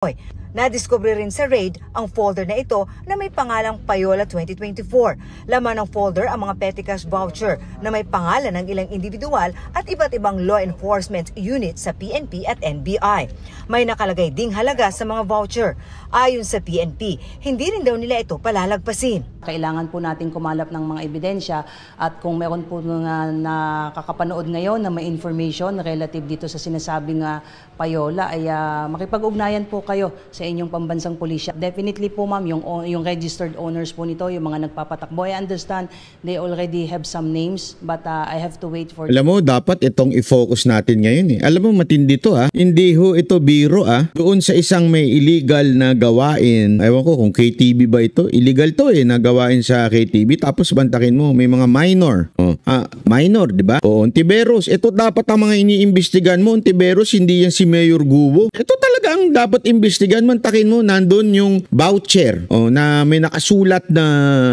Boy. Nadiskubre rin sa raid ang folder na ito na may pangalang Payola 2024. Laman ng folder ang mga petty cash voucher na may pangalan ng ilang individual at iba't ibang law enforcement unit sa PNP at NBI. May nakalagay ding halaga sa mga voucher. Ayon sa PNP, hindi rin daw nila ito palalagpasin. Kailangan po natin kumalap ng mga ebidensya at kung meron po na nakakapanood ngayon na may information relative dito sa sinasabing ah, payola ay uh, makipag-ugnayan po kayo sa inyong pambansang pulisya. Definitely po ma'am, yung, yung registered owners po nito, yung mga nagpapatakbo. I understand they already have some names but uh, I have to wait for... Alam mo, dapat itong i-focus natin ngayon eh. Alam mo, matindi to ah. Hindi ho ito biro ah. Doon sa isang may illegal na gawain, ewan ko kung KTV ba ito, illegal to eh, nagawain sa KTV. Tapos bantakin mo, may mga minor. Oh. Ah, minor, di ba? O, oh, Ontiveros. Ito dapat ang mga iniimbestigan mo. Ontiveros, hindi yan si Mayor Gubo. Ito talaga ang dapat imbestigan mo tamantakin mo, nandun yung voucher o, na may nakasulat na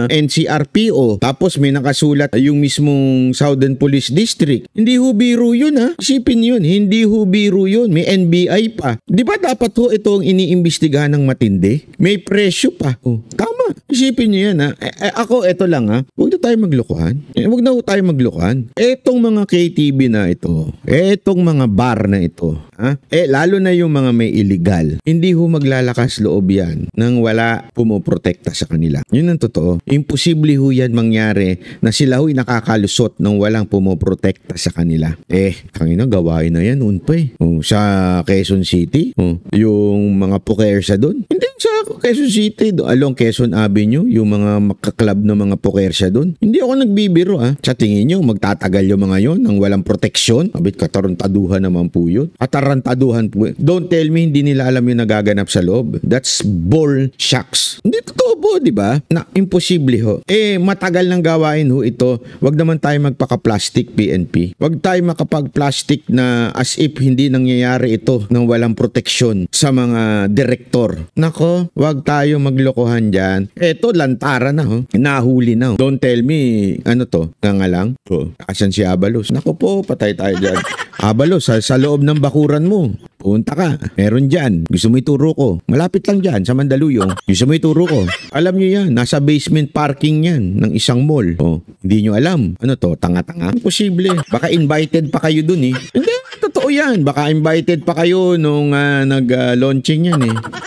NCRPO. Tapos may nakasulat yung mismong Southern Police District. Hindi ho biro yun ha. Isipin yun, hindi ho biro yun. May NBI pa. Di ba dapat ho ito ang iniimbestigahan ng matindi? May presyo pa. O, tama. Isipin nyo yan ha. E, ako, ito lang ha. Huwag na tayo maglokohan. E, huwag na tayo maglokohan. Etong mga KTV na ito, etong mga bar na ito, Ah? Eh, lalo na yung mga may illegal. Hindi ho maglalakas loob yan nang wala pumoprotekta sa kanila. Yun ang totoo. Imposible ho yan mangyari na sila ho'y nakakalusot nang walang pumoprotekta sa kanila. Eh, kangina gawain na yan noon pa eh. Oh, sa Quezon City, oh, yung mga pukersa doon. Hindi sa Quezon City, do, along Quezon Avenue, yung mga makaklab ng mga pukersa doon. Hindi ako nagbibiro ah. Sa tingin nyo, magtatagal yung mga yon nang walang proteksyon? Abit katarantaduhan naman po yun. At kararantaduhan po. Eh. Don't tell me hindi nila alam yung nagaganap sa loob. That's bull shucks. Hindi totoo po, di ba? Na imposible ho. Eh, matagal nang gawain ho ito. Huwag naman tayo magpaka-plastic PNP. Huwag tayo makapag-plastic na as if hindi nangyayari ito nang walang proteksyon sa mga direktor. Nako, huwag tayo maglokohan dyan. Eto, lantara na ho. Nahuli na ho. Don't tell me, ano to? Nga lang? Po. Asan si Abalos? Nako po, patay tayo dyan. Abalos, sa, sa loob ng bakura likuran mo. Punta ka. Meron dyan. Gusto mo ituro ko. Malapit lang dyan sa Mandaluyong. Gusto mo ituro ko. Alam nyo yan. Nasa basement parking yan ng isang mall. Oh, hindi nyo alam. Ano to? Tanga-tanga? Imposible. Baka invited pa kayo dun eh. Hindi. Totoo yan. Baka invited pa kayo nung uh, ah, nag-launching ah, uh, yan eh.